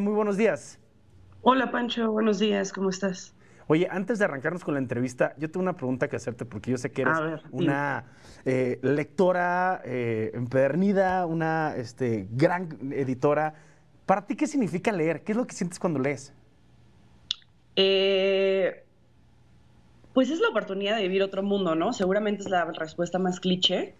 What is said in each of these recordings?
muy buenos días. Hola Pancho, buenos días, ¿cómo estás? Oye, antes de arrancarnos con la entrevista, yo tengo una pregunta que hacerte porque yo sé que eres una eh, lectora eh, empedernida, una este, gran editora. ¿Para ti qué significa leer? ¿Qué es lo que sientes cuando lees? Eh, pues es la oportunidad de vivir otro mundo, ¿no? Seguramente es la respuesta más cliché,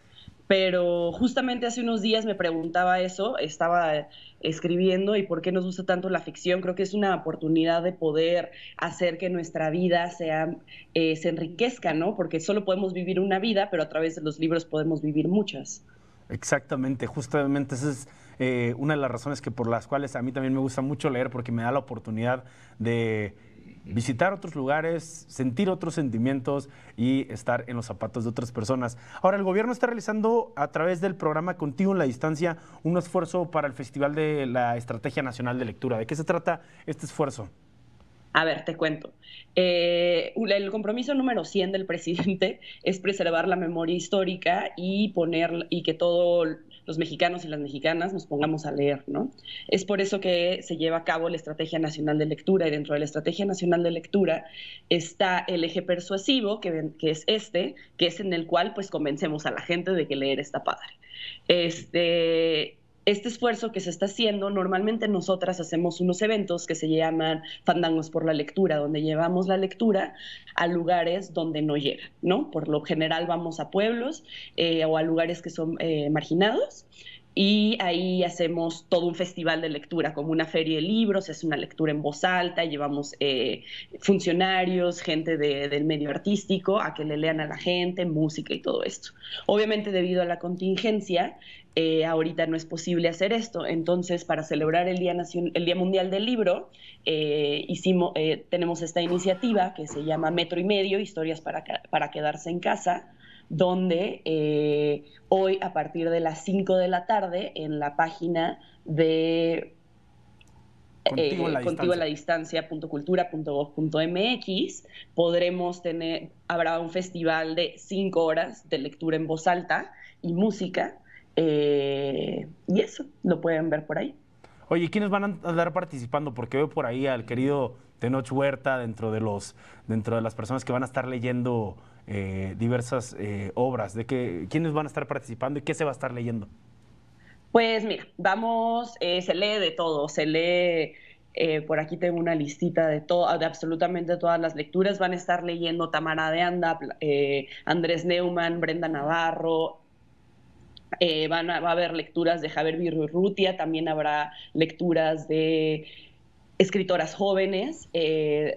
pero justamente hace unos días me preguntaba eso, estaba escribiendo y por qué nos gusta tanto la ficción. Creo que es una oportunidad de poder hacer que nuestra vida sea, eh, se enriquezca, ¿no? Porque solo podemos vivir una vida, pero a través de los libros podemos vivir muchas. Exactamente, justamente esa es eh, una de las razones que por las cuales a mí también me gusta mucho leer, porque me da la oportunidad de visitar otros lugares, sentir otros sentimientos y estar en los zapatos de otras personas. Ahora, el gobierno está realizando a través del programa Contigo en la Distancia un esfuerzo para el Festival de la Estrategia Nacional de Lectura. ¿De qué se trata este esfuerzo? A ver, te cuento. Eh, el compromiso número 100 del presidente es preservar la memoria histórica y poner y que todo los mexicanos y las mexicanas nos pongamos a leer, ¿no? Es por eso que se lleva a cabo la Estrategia Nacional de Lectura y dentro de la Estrategia Nacional de Lectura está el eje persuasivo, que, que es este, que es en el cual pues convencemos a la gente de que leer está padre. Este, este esfuerzo que se está haciendo, normalmente nosotras hacemos unos eventos que se llaman fandangos por la lectura, donde llevamos la lectura a lugares donde no llega, ¿no? Por lo general vamos a pueblos eh, o a lugares que son eh, marginados y ahí hacemos todo un festival de lectura, como una feria de libros, es una lectura en voz alta, llevamos eh, funcionarios, gente del medio artístico a que le lean a la gente, música y todo esto. Obviamente debido a la contingencia, eh, ahorita no es posible hacer esto. Entonces, para celebrar el Día, el Día Mundial del Libro, eh, hicimos, eh, tenemos esta iniciativa que se llama Metro y Medio, Historias para, para Quedarse en Casa, donde hoy a partir de las 5 de la tarde en la página de... Contigo, a la distancia podremos tener, habrá un festival de 5 horas de lectura en voz alta y música, eh, y eso, lo pueden ver por ahí. Oye, ¿quiénes van a estar participando? Porque veo por ahí al querido Tenoch Huerta dentro de, los, dentro de las personas que van a estar leyendo eh, diversas eh, obras. ¿De ¿Quiénes van a estar participando y qué se va a estar leyendo? Pues mira, vamos, se lee de todo, se lee por aquí tengo una listita de, todo, de absolutamente todas las lecturas. Van a estar leyendo Tamara de Anda, Andrés Neumann, Brenda Navarro, eh, van a, va a haber lecturas de Javier Virrutia, también habrá lecturas de escritoras jóvenes, eh,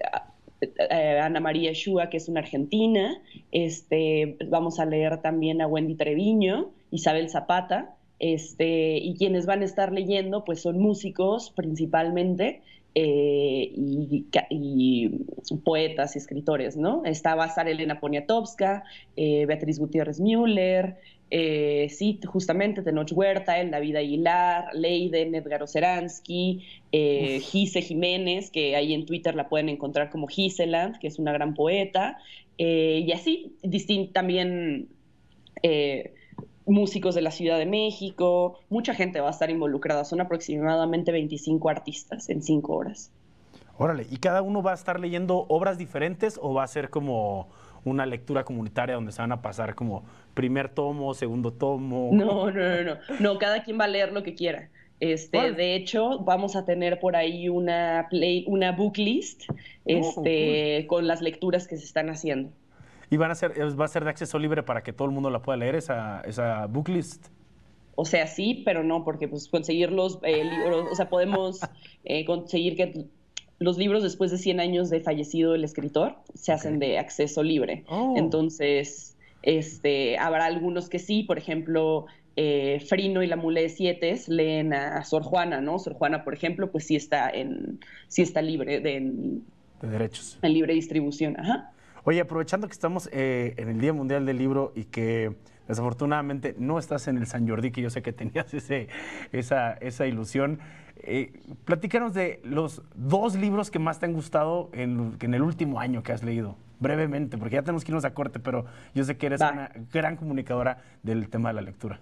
eh, Ana María Shua, que es una argentina, este, vamos a leer también a Wendy Treviño, Isabel Zapata, este, y quienes van a estar leyendo pues son músicos principalmente, eh, y, poetas y escritores, ¿no? Estaba Sara Elena Poniatowska, eh, Beatriz Gutiérrez Müller, eh, sí, justamente Tenoch Huerta, El David Aguilar, Leiden, Edgar Oseransky Gise Jiménez, que ahí en Twitter la pueden encontrar como Giseland, que es una gran poeta, y así, también músicos de la Ciudad de México, mucha gente va a estar involucrada, son aproximadamente 25 artistas en cinco horas. Órale, ¿y cada uno va a estar leyendo obras diferentes o va a ser como una lectura comunitaria donde se van a pasar como primer tomo, segundo tomo? No, no, no, no, no, cada quien va a leer lo que quiera. Este, de hecho, vamos a tener por ahí una play, una book list, oh, este, con las lecturas que se están haciendo. ¿Y van a ser, eh, va a ser de acceso libre para que todo el mundo la pueda leer esa, esa book O sea, sí, pero no, porque pues conseguir los eh, libros, o sea, podemos eh, conseguir que los libros después de 100 años de fallecido el escritor se hacen de acceso libre. Oh. Entonces, este, habrá algunos que sí, por ejemplo, Frino y la Mule de Sietes leen a, Sor Juana, ¿no? Sor Juana, por ejemplo, pues sí está, en, sí está libre de, de derechos. En libre distribución, ajá. Oye, aprovechando que estamos eh, en el Día Mundial del Libro y que desafortunadamente no estás en el San Jordi, que yo sé que tenías ese, esa, esa ilusión, eh, platícanos de los dos libros que más te han gustado en, el último año que has leído, brevemente, porque ya tenemos que irnos a corte, pero yo sé que eres una gran comunicadora del tema de la lectura.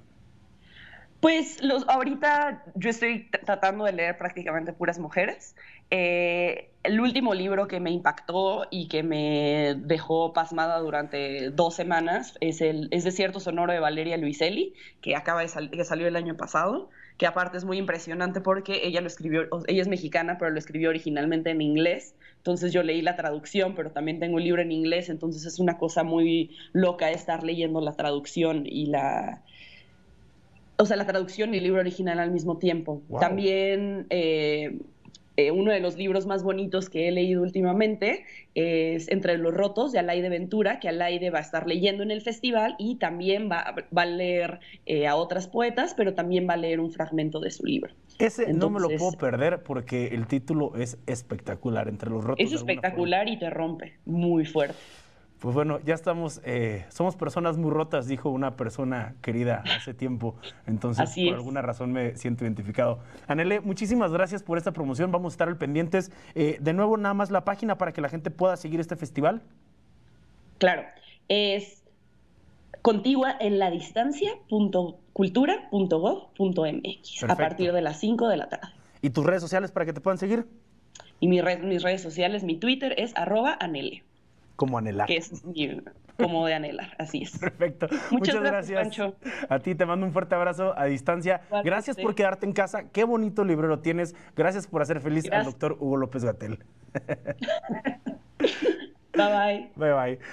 Pues los, ahorita yo estoy tratando de leer prácticamente puras mujeres. Eh, el último libro que me impactó y que me dejó pasmada durante dos semanas es, el, es Desierto Sonoro de Valeria Luiselli, que acaba de que salió el año pasado, que aparte es muy impresionante porque ella lo escribió, ella es mexicana, pero lo escribió originalmente en inglés, entonces yo leí la traducción, pero también tengo un libro en inglés, entonces es una cosa muy loca estar leyendo la traducción y la o sea, la traducción y el libro original al mismo tiempo. También eh, eh, uno de los libros más bonitos que he leído últimamente es Entre los Rotos de Alaide Ventura, que Alaide va a estar leyendo en el festival y también va, a leer eh, a otras poetas, pero también va a leer un fragmento de su libro. Ese no me lo puedo perder porque el título es espectacular, Entre los Rotos. Es espectacular y te rompe muy fuerte. Pues bueno, ya estamos, eh, somos personas muy rotas, dijo una persona querida hace tiempo. Entonces, por alguna razón me siento identificado. Anele, muchísimas gracias por esta promoción. Vamos a estar al pendientes. Eh, de nuevo, nada más la página para que la gente pueda seguir este festival. Claro, es contigua en la distancia .mx, a partir de las 5 de la tarde. ¿Y tus redes sociales para que te puedan seguir? Y mis redes sociales, mi Twitter es arroba anele. Como anhelar. es como de anhelar, así es. Perfecto. Muchas, gracias, Pancho. A ti te mando un fuerte abrazo a distancia. gracias por quedarte en casa. Qué bonito librero tienes. Gracias por hacer feliz al doctor Hugo López Gatel. bye bye. Bye bye.